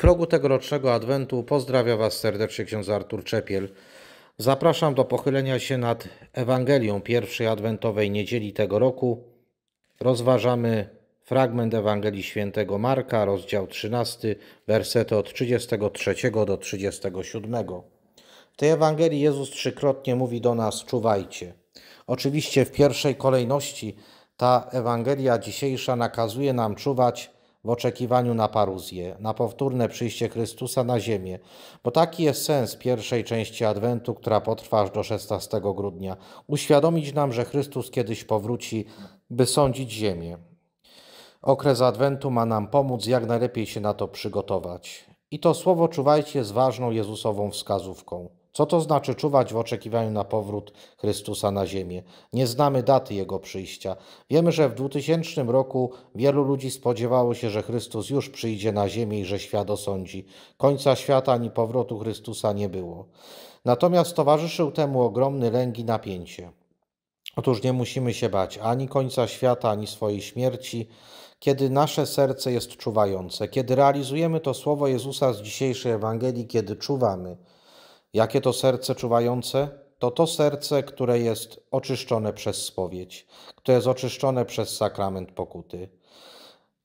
progu tegorocznego Adwentu pozdrawia Was serdecznie ksiądz Artur Czepiel. Zapraszam do pochylenia się nad Ewangelią pierwszej adwentowej niedzieli tego roku. Rozważamy fragment Ewangelii Świętego Marka, rozdział 13, wersety od 33 do 37. W tej Ewangelii Jezus trzykrotnie mówi do nas: czuwajcie. Oczywiście w pierwszej kolejności ta Ewangelia dzisiejsza nakazuje nam czuwać w oczekiwaniu na paruzję, na powtórne przyjście Chrystusa na ziemię, bo taki jest sens pierwszej części Adwentu, która potrwa aż do 16 grudnia. Uświadomić nam, że Chrystus kiedyś powróci, by sądzić ziemię. Okres Adwentu ma nam pomóc jak najlepiej się na to przygotować. I to słowo czuwajcie jest ważną Jezusową wskazówką. Co to znaczy czuwać w oczekiwaniu na powrót Chrystusa na ziemię? Nie znamy daty Jego przyjścia. Wiemy, że w 2000 roku wielu ludzi spodziewało się, że Chrystus już przyjdzie na ziemię i że świat osądzi. Końca świata ani powrotu Chrystusa nie było. Natomiast towarzyszył temu ogromny lęk i napięcie. Otóż nie musimy się bać ani końca świata, ani swojej śmierci, kiedy nasze serce jest czuwające, kiedy realizujemy to słowo Jezusa z dzisiejszej Ewangelii, kiedy czuwamy – Jakie to serce czuwające? To to serce, które jest oczyszczone przez spowiedź, które jest oczyszczone przez sakrament pokuty.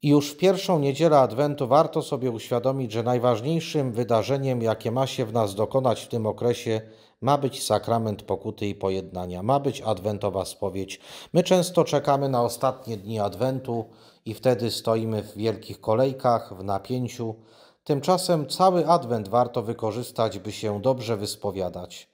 I już w pierwszą niedzielę Adwentu warto sobie uświadomić, że najważniejszym wydarzeniem, jakie ma się w nas dokonać w tym okresie, ma być sakrament pokuty i pojednania, ma być adwentowa spowiedź. My często czekamy na ostatnie dni Adwentu i wtedy stoimy w wielkich kolejkach, w napięciu, Tymczasem cały adwent warto wykorzystać, by się dobrze wyspowiadać,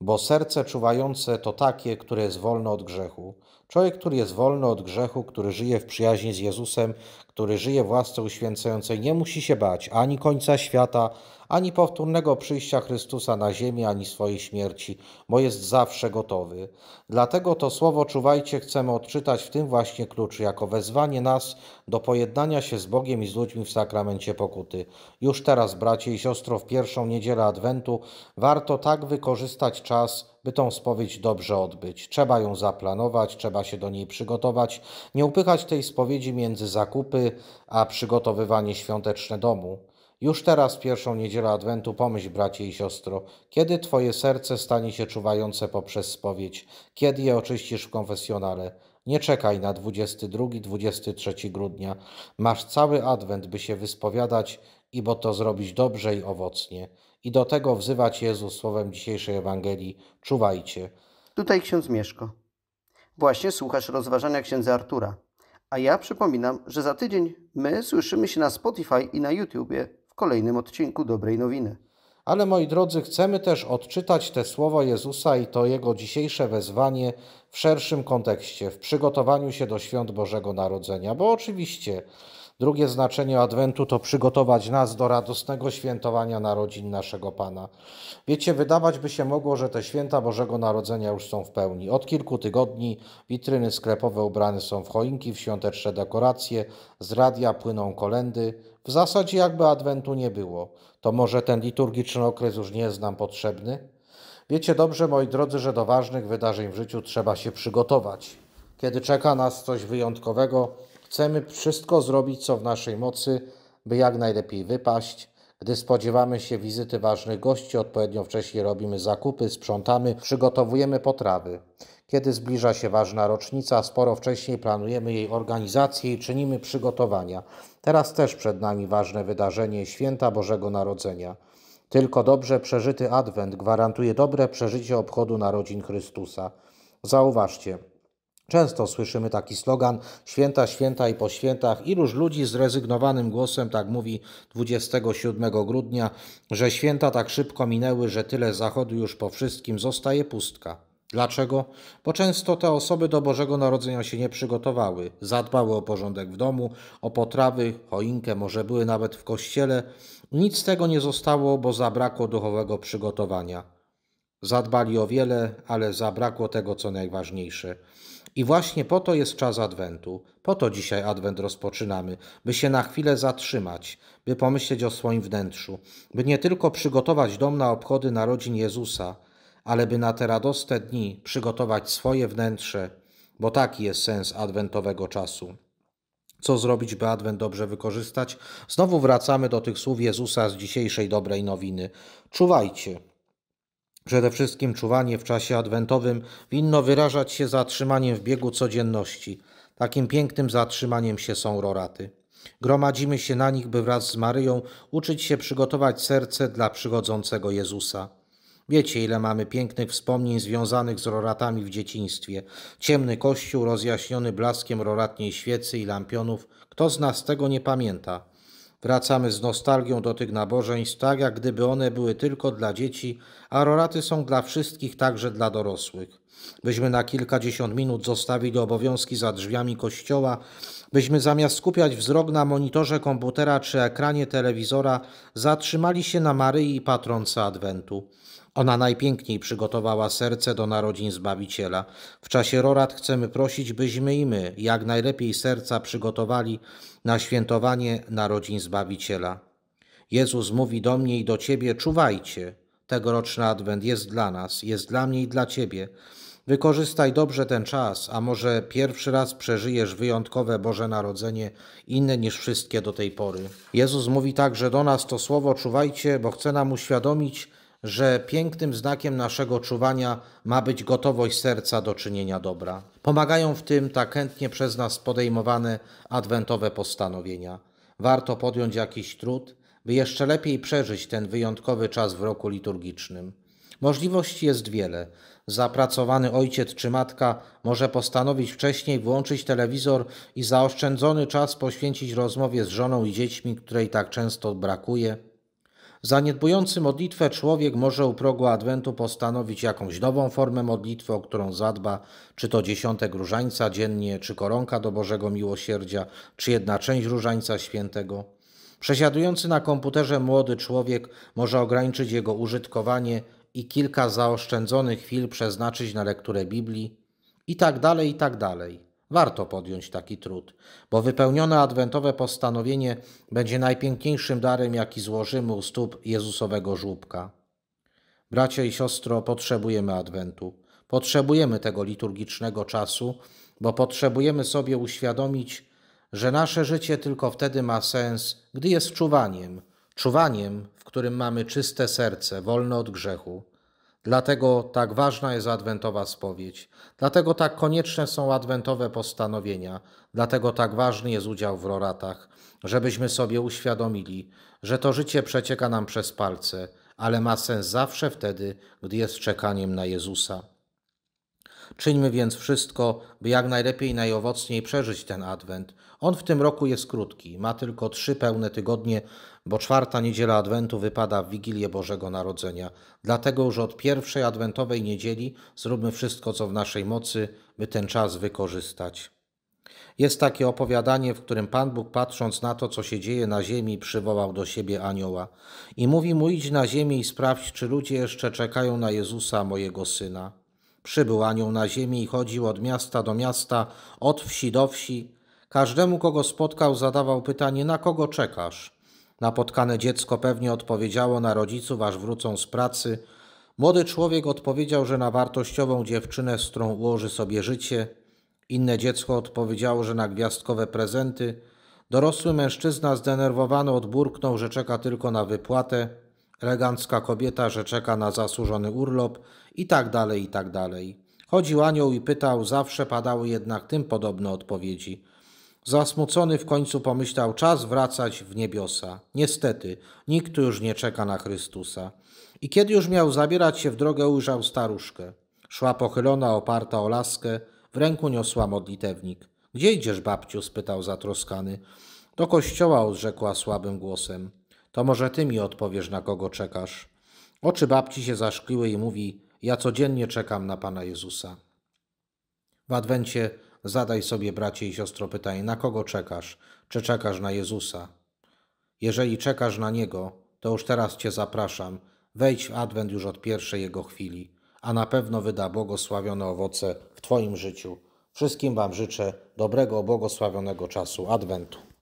bo serce czuwające to takie, które jest wolne od grzechu, Człowiek, który jest wolny od grzechu, który żyje w przyjaźni z Jezusem, który żyje w łasce uświęcającej, nie musi się bać ani końca świata, ani powtórnego przyjścia Chrystusa na ziemię, ani swojej śmierci, bo jest zawsze gotowy. Dlatego to słowo czuwajcie chcemy odczytać w tym właśnie kluczu, jako wezwanie nas do pojednania się z Bogiem i z ludźmi w sakramencie pokuty. Już teraz, bracie i siostro, w pierwszą niedzielę Adwentu warto tak wykorzystać czas, by tą spowiedź dobrze odbyć. Trzeba ją zaplanować, trzeba się do niej przygotować, nie upychać tej spowiedzi między zakupy a przygotowywanie świąteczne domu. Już teraz, pierwszą niedzielę Adwentu, pomyśl, bracie i siostro, kiedy Twoje serce stanie się czuwające poprzez spowiedź, kiedy je oczyścisz w konfesjonale. Nie czekaj na 22-23 grudnia. Masz cały Adwent, by się wyspowiadać i bo to zrobić dobrze i owocnie. I do tego wzywać Jezus słowem dzisiejszej Ewangelii: czuwajcie. Tutaj ksiądz Mieszko. Właśnie słuchasz rozważania księdza Artura. A ja przypominam, że za tydzień my słyszymy się na Spotify i na YouTubie w kolejnym odcinku Dobrej Nowiny. Ale moi drodzy, chcemy też odczytać te słowo Jezusa i to jego dzisiejsze wezwanie w szerszym kontekście, w przygotowaniu się do świąt Bożego Narodzenia, bo oczywiście Drugie znaczenie Adwentu to przygotować nas do radosnego świętowania narodzin naszego Pana. Wiecie, wydawać by się mogło, że te święta Bożego Narodzenia już są w pełni. Od kilku tygodni witryny sklepowe ubrane są w choinki, w świąteczne dekoracje, z radia płyną kolendy. W zasadzie jakby Adwentu nie było. To może ten liturgiczny okres już nie jest nam potrzebny? Wiecie dobrze, moi drodzy, że do ważnych wydarzeń w życiu trzeba się przygotować. Kiedy czeka nas coś wyjątkowego, Chcemy wszystko zrobić, co w naszej mocy, by jak najlepiej wypaść. Gdy spodziewamy się wizyty ważnych gości, odpowiednio wcześniej robimy zakupy, sprzątamy, przygotowujemy potrawy. Kiedy zbliża się ważna rocznica, sporo wcześniej planujemy jej organizację i czynimy przygotowania. Teraz też przed nami ważne wydarzenie święta Bożego Narodzenia. Tylko dobrze przeżyty adwent gwarantuje dobre przeżycie obchodu narodzin Chrystusa. Zauważcie, Często słyszymy taki slogan: święta, święta i po świętach. Iluż ludzi zrezygnowanym głosem tak mówi 27 grudnia, że święta tak szybko minęły, że tyle zachodu już po wszystkim zostaje pustka. Dlaczego? Bo często te osoby do Bożego Narodzenia się nie przygotowały, zadbały o porządek w domu, o potrawy, choinkę, może były nawet w kościele. Nic z tego nie zostało, bo zabrakło duchowego przygotowania. Zadbali o wiele, ale zabrakło tego, co najważniejsze. I właśnie po to jest czas Adwentu. Po to dzisiaj Adwent rozpoczynamy, by się na chwilę zatrzymać, by pomyśleć o swoim wnętrzu, by nie tylko przygotować dom na obchody narodzin Jezusa, ale by na te radosne dni przygotować swoje wnętrze, bo taki jest sens adwentowego czasu. Co zrobić, by Adwent dobrze wykorzystać? Znowu wracamy do tych słów Jezusa z dzisiejszej dobrej nowiny. Czuwajcie, Przede wszystkim czuwanie w czasie adwentowym winno wyrażać się zatrzymaniem w biegu codzienności. Takim pięknym zatrzymaniem się są roraty. Gromadzimy się na nich, by wraz z Maryją uczyć się przygotować serce dla przychodzącego Jezusa. Wiecie, ile mamy pięknych wspomnień związanych z roratami w dzieciństwie. Ciemny kościół rozjaśniony blaskiem roratniej świecy i lampionów. Kto z nas tego nie pamięta? Wracamy z nostalgią do tych nabożeństw, tak jak gdyby one były tylko dla dzieci, a roraty są dla wszystkich, także dla dorosłych. Byśmy na kilkadziesiąt minut zostawili obowiązki za drzwiami kościoła, byśmy zamiast skupiać wzrok na monitorze komputera czy ekranie telewizora, zatrzymali się na Maryi, patronce Adwentu. Ona najpiękniej przygotowała serce do narodzin Zbawiciela. W czasie rorat chcemy prosić, byśmy i my jak najlepiej serca przygotowali na świętowanie narodzin Zbawiciela. Jezus mówi do mnie i do ciebie: czuwajcie. Tegoroczny adwent jest dla nas, jest dla mnie i dla ciebie. Wykorzystaj dobrze ten czas, a może pierwszy raz przeżyjesz wyjątkowe Boże Narodzenie, inne niż wszystkie do tej pory. Jezus mówi także do nas to słowo: czuwajcie, bo chce nam uświadomić, że pięknym znakiem naszego czuwania ma być gotowość serca do czynienia dobra. Pomagają w tym tak chętnie przez nas podejmowane adwentowe postanowienia. Warto podjąć jakiś trud, by jeszcze lepiej przeżyć ten wyjątkowy czas w roku liturgicznym. Możliwości jest wiele. Zapracowany ojciec czy matka może postanowić wcześniej włączyć telewizor i zaoszczędzony czas poświęcić rozmowie z żoną i dziećmi, której tak często brakuje. Zaniedbujący modlitwę człowiek może u progu Adwentu postanowić jakąś nową formę modlitwy, o którą zadba, czy to dziesiątek różańca dziennie, czy koronka do Bożego Miłosierdzia, czy jedna część różańca świętego. Przesiadujący na komputerze młody człowiek może ograniczyć jego użytkowanie i kilka zaoszczędzonych chwil przeznaczyć na lekturę Biblii, i tak dalej, i tak dalej. Warto podjąć taki trud, bo wypełnione adwentowe postanowienie będzie najpiękniejszym darem, jaki złożymy u stóp Jezusowego żłóbka. Bracia i siostro, potrzebujemy adwentu. Potrzebujemy tego liturgicznego czasu, bo potrzebujemy sobie uświadomić, że nasze życie tylko wtedy ma sens, gdy jest czuwaniem, czuwaniem, w którym mamy czyste serce, wolne od grzechu Dlatego tak ważna jest adwentowa spowiedź, dlatego tak konieczne są adwentowe postanowienia, dlatego tak ważny jest udział w roratach, żebyśmy sobie uświadomili, że to życie przecieka nam przez palce, ale ma sens zawsze wtedy, gdy jest czekaniem na Jezusa. Czyńmy więc wszystko, by jak najlepiej i najowocniej przeżyć ten adwent. On w tym roku jest krótki, ma tylko trzy pełne tygodnie, bo czwarta niedziela adwentu wypada w Wigilię Bożego Narodzenia. Dlatego już od pierwszej adwentowej niedzieli zróbmy wszystko, co w naszej mocy, by ten czas wykorzystać. Jest takie opowiadanie, w którym Pan Bóg, patrząc na to, co się dzieje na ziemi, przywołał do siebie anioła i mówi mu: Idź na ziemię i sprawdź, czy ludzie jeszcze czekają na Jezusa, mojego syna. Przybył anioł na ziemi i chodził od miasta do miasta, od wsi do wsi. Każdemu, kogo spotkał, zadawał pytanie, na kogo czekasz? Napotkane dziecko pewnie odpowiedziało na rodziców, aż wrócą z pracy. Młody człowiek odpowiedział, że na wartościową dziewczynę, z którą ułoży sobie życie. Inne dziecko odpowiedziało, że na gwiazdkowe prezenty. Dorosły mężczyzna zdenerwowany odburknął, że czeka tylko na wypłatę elegancka kobieta, że czeka na zasłużony urlop i tak dalej, i tak dalej. Chodził anioł i pytał, zawsze padały jednak tym podobne odpowiedzi. Zasmucony w końcu pomyślał, czas wracać w niebiosa. Niestety, nikt tu już nie czeka na Chrystusa. I kiedy już miał zabierać się w drogę, ujrzał staruszkę. Szła pochylona, oparta o laskę, w ręku niosła modlitewnik. Gdzie idziesz, babciu? spytał zatroskany. Do kościoła, odrzekła słabym głosem. To może ty mi odpowiesz, na kogo czekasz. Oczy babci się zaszkliły i mówi: Ja codziennie czekam na pana Jezusa. W adwencie zadaj sobie, bracie i siostro, pytanie: na kogo czekasz? Czy czekasz na Jezusa? Jeżeli czekasz na niego, to już teraz cię zapraszam. Wejdź w adwent już od pierwszej jego chwili, a na pewno wyda błogosławione owoce w twoim życiu. Wszystkim Wam życzę dobrego, błogosławionego czasu Adwentu.